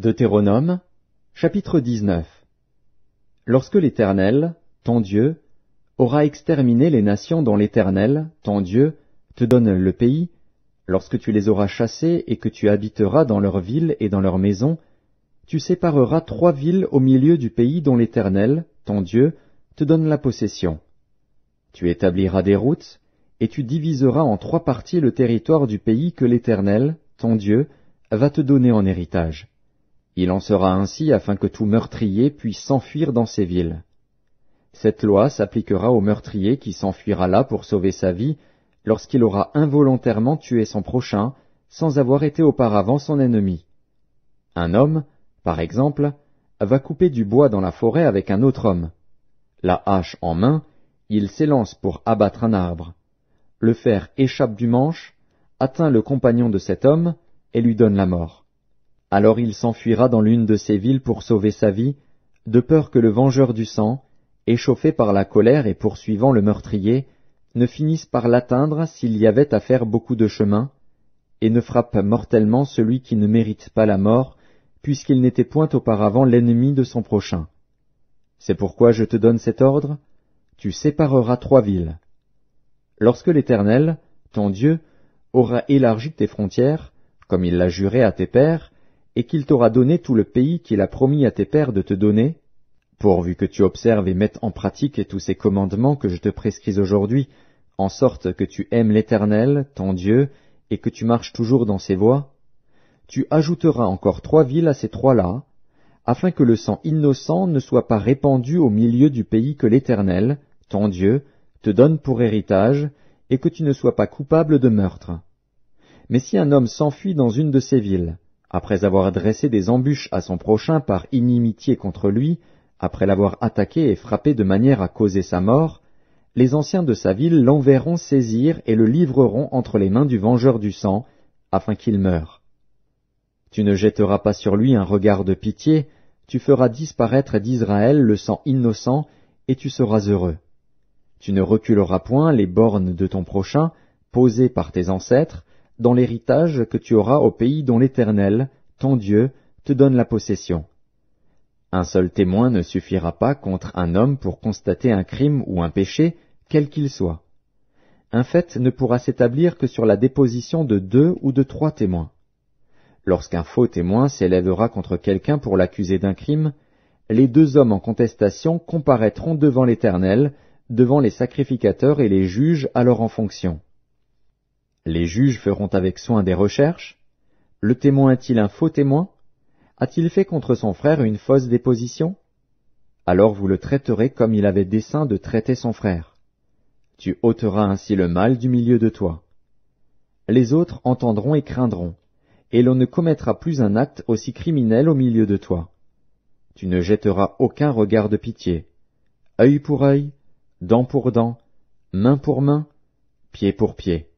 Deutéronome, chapitre 19 Lorsque l'Éternel, ton Dieu, aura exterminé les nations dont l'Éternel, ton Dieu, te donne le pays, lorsque tu les auras chassées et que tu habiteras dans leurs villes et dans leurs maisons, tu sépareras trois villes au milieu du pays dont l'Éternel, ton Dieu, te donne la possession. Tu établiras des routes, et tu diviseras en trois parties le territoire du pays que l'Éternel, ton Dieu, va te donner en héritage. Il en sera ainsi afin que tout meurtrier puisse s'enfuir dans ces villes. Cette loi s'appliquera au meurtrier qui s'enfuira là pour sauver sa vie lorsqu'il aura involontairement tué son prochain sans avoir été auparavant son ennemi. Un homme, par exemple, va couper du bois dans la forêt avec un autre homme. La hache en main, il s'élance pour abattre un arbre. Le fer échappe du manche, atteint le compagnon de cet homme et lui donne la mort. Alors il s'enfuira dans l'une de ces villes pour sauver sa vie, de peur que le vengeur du sang, échauffé par la colère et poursuivant le meurtrier, ne finisse par l'atteindre s'il y avait à faire beaucoup de chemin, et ne frappe mortellement celui qui ne mérite pas la mort, puisqu'il n'était point auparavant l'ennemi de son prochain. C'est pourquoi je te donne cet ordre, tu sépareras trois villes. Lorsque l'Éternel, ton Dieu, aura élargi tes frontières, comme il l'a juré à tes pères, et qu'il t'aura donné tout le pays qu'il a promis à tes pères de te donner, pourvu que tu observes et mettes en pratique tous ces commandements que je te prescris aujourd'hui, en sorte que tu aimes l'Éternel, ton Dieu, et que tu marches toujours dans ses voies, tu ajouteras encore trois villes à ces trois-là, afin que le sang innocent ne soit pas répandu au milieu du pays que l'Éternel, ton Dieu, te donne pour héritage, et que tu ne sois pas coupable de meurtre. Mais si un homme s'enfuit dans une de ces villes, après avoir dressé des embûches à son prochain par inimitié contre lui, après l'avoir attaqué et frappé de manière à causer sa mort, les anciens de sa ville l'enverront saisir et le livreront entre les mains du vengeur du sang, afin qu'il meure. Tu ne jetteras pas sur lui un regard de pitié, tu feras disparaître d'Israël le sang innocent, et tu seras heureux. Tu ne reculeras point les bornes de ton prochain, posées par tes ancêtres, dans l'héritage que tu auras au pays dont l'Éternel, ton Dieu, te donne la possession. Un seul témoin ne suffira pas contre un homme pour constater un crime ou un péché, quel qu'il soit. Un fait ne pourra s'établir que sur la déposition de deux ou de trois témoins. Lorsqu'un faux témoin s'élèvera contre quelqu'un pour l'accuser d'un crime, les deux hommes en contestation comparaîtront devant l'Éternel, devant les sacrificateurs et les juges alors en fonction. Les juges feront avec soin des recherches. Le témoin est-il un faux témoin A-t-il fait contre son frère une fausse déposition Alors vous le traiterez comme il avait dessein de traiter son frère. Tu ôteras ainsi le mal du milieu de toi. Les autres entendront et craindront, et l'on ne commettra plus un acte aussi criminel au milieu de toi. Tu ne jetteras aucun regard de pitié. Œil pour œil, dent pour dent, main pour main, pied pour pied.